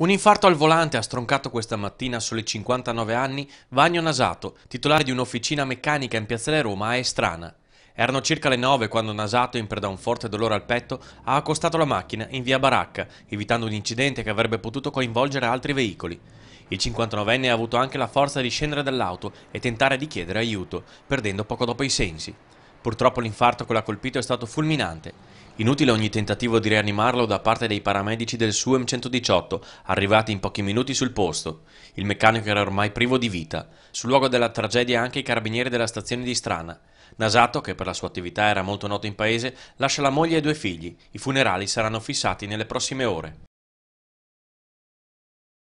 Un infarto al volante ha stroncato questa mattina a soli 59 anni Vagno Nasato, titolare di un'officina meccanica in Piazzale Roma a Estrana. Erano circa le 9 quando Nasato, in preda a un forte dolore al petto, ha accostato la macchina in via Baracca, evitando un incidente che avrebbe potuto coinvolgere altri veicoli. Il 59enne ha avuto anche la forza di scendere dall'auto e tentare di chiedere aiuto, perdendo poco dopo i sensi. Purtroppo l'infarto che l'ha colpito è stato fulminante. Inutile ogni tentativo di rianimarlo da parte dei paramedici del SUEM 118 arrivati in pochi minuti sul posto. Il meccanico era ormai privo di vita. Sul luogo della tragedia anche i carabinieri della stazione di Strana. Nasato, che per la sua attività era molto noto in paese, lascia la moglie e due figli. I funerali saranno fissati nelle prossime ore.